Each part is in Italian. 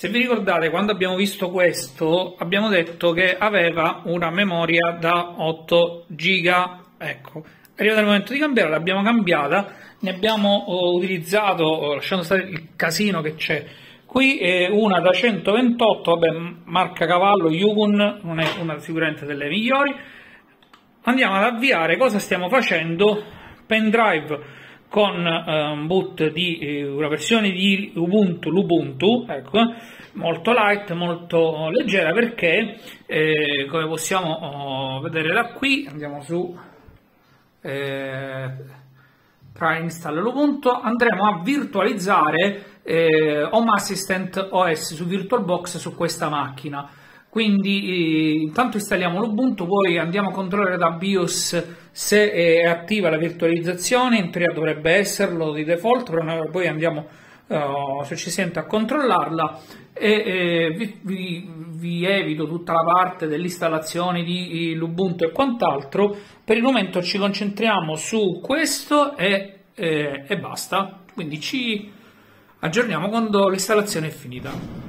Se vi ricordate, quando abbiamo visto questo, abbiamo detto che aveva una memoria da 8 giga. Ecco, è arrivato il momento di cambiare, l'abbiamo cambiata, ne abbiamo eh, utilizzato, oh, lasciando stare il casino che c'è, qui è una da 128, vabbè, marca cavallo, Yukon, non è una sicuramente delle migliori. Andiamo ad avviare, cosa stiamo facendo? Pendrive con eh, un boot di eh, una versione di Ubuntu, l'Ubuntu, ecco, molto light, molto leggera perché eh, come possiamo oh, vedere da qui, andiamo su eh, install l'Ubuntu, andremo a virtualizzare eh, Home Assistant OS su VirtualBox su questa macchina quindi eh, intanto installiamo l'Ubuntu, poi andiamo a controllare da BIOS se è attiva la virtualizzazione, in teoria dovrebbe esserlo di default, però poi andiamo eh, sente a controllarla e eh, vi, vi, vi, evito tutta la parte dell'installazione di eh, Ubuntu e quant'altro, per il momento ci concentriamo su questo e, eh, e basta, quindi ci aggiorniamo quando l'installazione è finita.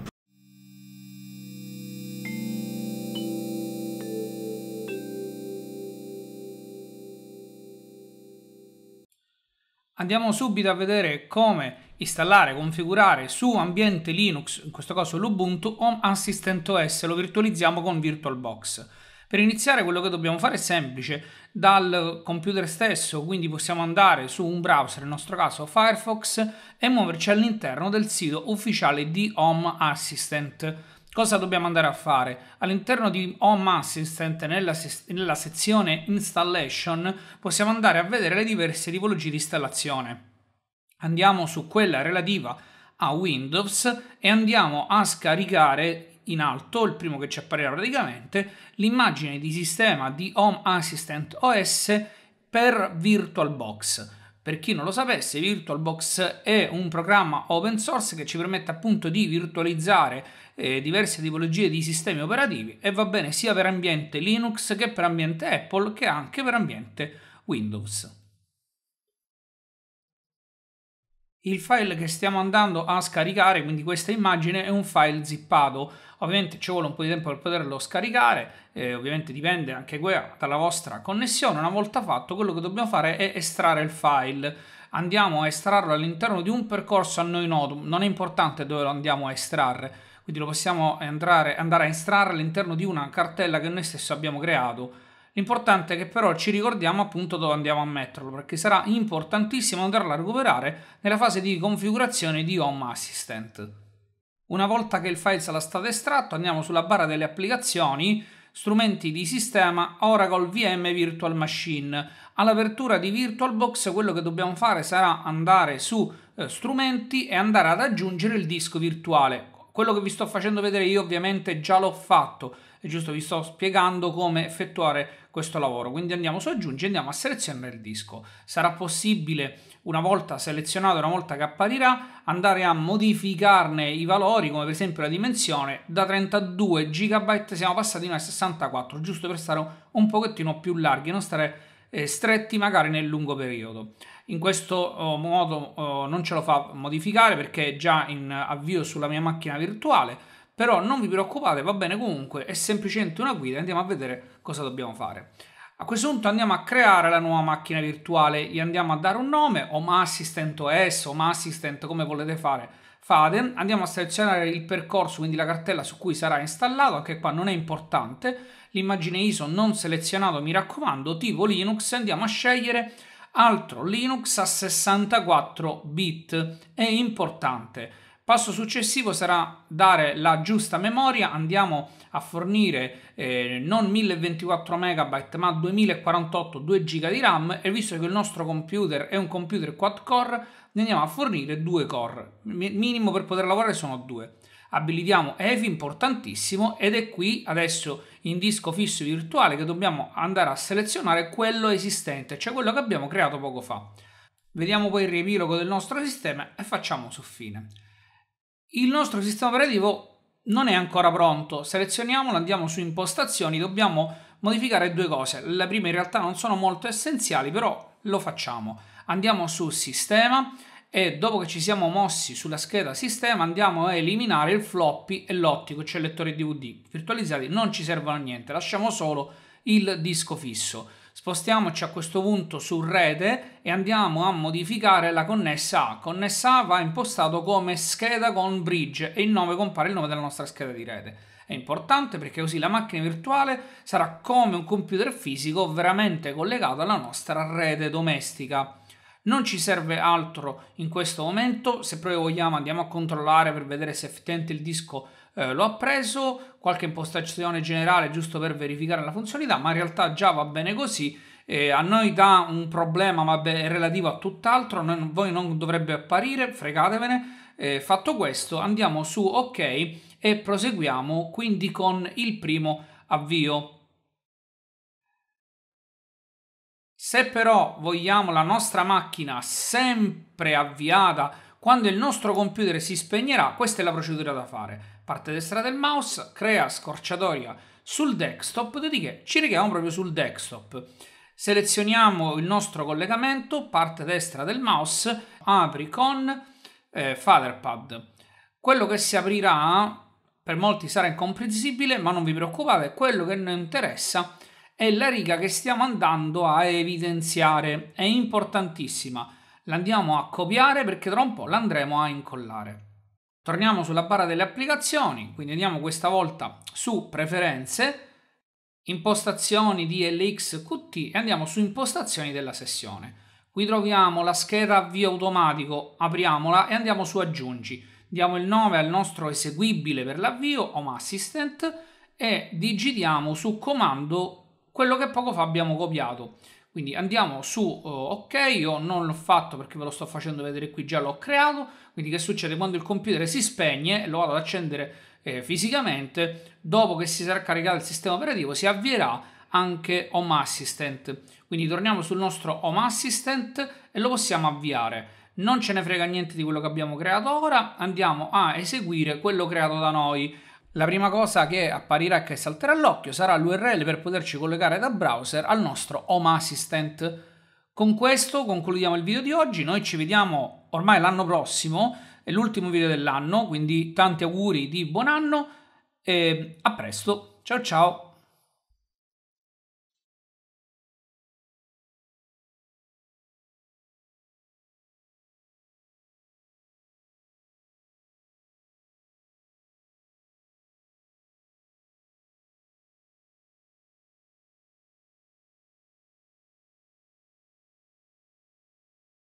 Andiamo subito a vedere come installare, configurare su ambiente Linux, in questo caso l'Ubuntu, Home Assistant OS, lo virtualizziamo con VirtualBox. Per iniziare quello che dobbiamo fare è semplice, dal computer stesso, quindi possiamo andare su un browser, nel nostro caso Firefox, e muoverci all'interno del sito ufficiale di Home Assistant. Cosa dobbiamo andare a fare? All'interno di Home Assistant, nella, nella sezione Installation, possiamo andare a vedere le diverse tipologie di installazione. Andiamo su quella relativa a Windows e andiamo a scaricare in alto, il primo che ci apparirà praticamente, l'immagine di sistema di Home Assistant OS per VirtualBox. Per chi non lo sapesse, VirtualBox è un programma open source che ci permette appunto di virtualizzare eh, diverse tipologie di sistemi operativi e va bene sia per ambiente Linux che per ambiente Apple che anche per ambiente Windows. Il file che stiamo andando a scaricare, quindi questa immagine, è un file zippato. Ovviamente ci vuole un po' di tempo per poterlo scaricare, eh, ovviamente dipende anche dalla vostra connessione. Una volta fatto, quello che dobbiamo fare è estrarre il file. Andiamo a estrarlo all'interno di un percorso a noi noto, non è importante dove lo andiamo a estrarre, quindi lo possiamo andare, andare a estrarre all'interno di una cartella che noi stessi abbiamo creato L'importante è che però ci ricordiamo appunto dove andiamo a metterlo, perché sarà importantissimo andarlo a recuperare nella fase di configurazione di Home Assistant. Una volta che il file sarà stato estratto, andiamo sulla barra delle applicazioni, strumenti di sistema, Oracle VM Virtual Machine. All'apertura di VirtualBox quello che dobbiamo fare sarà andare su eh, strumenti e andare ad aggiungere il disco virtuale. Quello che vi sto facendo vedere io ovviamente già l'ho fatto, è giusto, vi sto spiegando come effettuare questo lavoro. Quindi andiamo su aggiungi, e andiamo a selezionare il disco. Sarà possibile una volta selezionato, una volta che apparirà, andare a modificarne i valori, come per esempio la dimensione, da 32 GB siamo passati a 64, giusto per stare un pochettino più larghi, non stare eh, stretti magari nel lungo periodo. In questo oh, modo oh, non ce lo fa modificare perché è già in avvio sulla mia macchina virtuale, però non vi preoccupate, va bene comunque, è semplicemente una guida, andiamo a vedere cosa dobbiamo fare. A questo punto andiamo a creare la nuova macchina virtuale, gli andiamo a dare un nome, Home Assistant OS, Home Assistant, come volete fare, fate. Andiamo a selezionare il percorso, quindi la cartella su cui sarà installato, anche qua non è importante. L'immagine ISO non selezionato, mi raccomando, tipo Linux, andiamo a scegliere altro Linux a 64 bit, è importante Passo successivo sarà dare la giusta memoria, andiamo a fornire eh, non 1024 MB ma 2048 2 GB di RAM e visto che il nostro computer è un computer quad core ne andiamo a fornire due core, minimo per poter lavorare sono due. Abilitiamo EFI, importantissimo, ed è qui adesso in disco fisso virtuale che dobbiamo andare a selezionare quello esistente, cioè quello che abbiamo creato poco fa. Vediamo poi il riepilogo del nostro sistema e facciamo su fine. Il nostro sistema operativo non è ancora pronto, selezioniamolo, andiamo su impostazioni, dobbiamo modificare due cose, le prime in realtà non sono molto essenziali, però lo facciamo. Andiamo su sistema e dopo che ci siamo mossi sulla scheda sistema andiamo a eliminare il floppy e l'ottico, cioè il lettore DVD virtualizzati, non ci servono a niente, lasciamo solo il disco fisso Spostiamoci a questo punto su rete e andiamo a modificare la connessa A. Connessa A va impostato come scheda con bridge e il nome compare il nome della nostra scheda di rete. È importante perché così la macchina virtuale sarà come un computer fisico veramente collegato alla nostra rete domestica. Non ci serve altro in questo momento, se proprio vogliamo andiamo a controllare per vedere se effettivamente il disco eh, lo ha preso, qualche impostazione generale giusto per verificare la funzionalità, ma in realtà già va bene così. Eh, a noi dà un problema, ma è relativo a tutt'altro, non, voi non dovrebbe apparire, fregatevene. Eh, fatto questo, andiamo su OK e proseguiamo quindi con il primo avvio. Se però vogliamo la nostra macchina sempre avviata quando il nostro computer si spegnerà, questa è la procedura da fare. Parte destra del mouse, crea scorciatoia sul desktop, dopodiché ci richiamo proprio sul desktop. Selezioniamo il nostro collegamento, parte destra del mouse, apri con eh, Fatherpad. Quello che si aprirà, per molti sarà incomprensibile, ma non vi preoccupate, quello che non interessa è è la riga che stiamo andando a evidenziare, è importantissima. L'andiamo a copiare perché tra un po' l'andremo a incollare. Torniamo sulla barra delle applicazioni, quindi andiamo questa volta su preferenze, impostazioni di LXQT e andiamo su impostazioni della sessione. Qui troviamo la scheda avvio automatico, apriamola e andiamo su aggiungi. Diamo il nome al nostro eseguibile per l'avvio, Home Assistant, e digitiamo su comando quello che poco fa abbiamo copiato. Quindi andiamo su uh, ok, io non l'ho fatto perché ve lo sto facendo vedere qui, già l'ho creato, quindi che succede quando il computer si spegne, e lo vado ad accendere eh, fisicamente, dopo che si sarà caricato il sistema operativo si avvierà anche Home Assistant, quindi torniamo sul nostro Home Assistant e lo possiamo avviare. Non ce ne frega niente di quello che abbiamo creato ora, andiamo a eseguire quello creato da noi la prima cosa che apparirà e che salterà all'occhio sarà l'URL per poterci collegare da browser al nostro Home Assistant. Con questo concludiamo il video di oggi, noi ci vediamo ormai l'anno prossimo, è l'ultimo video dell'anno, quindi tanti auguri di buon anno e a presto, ciao ciao!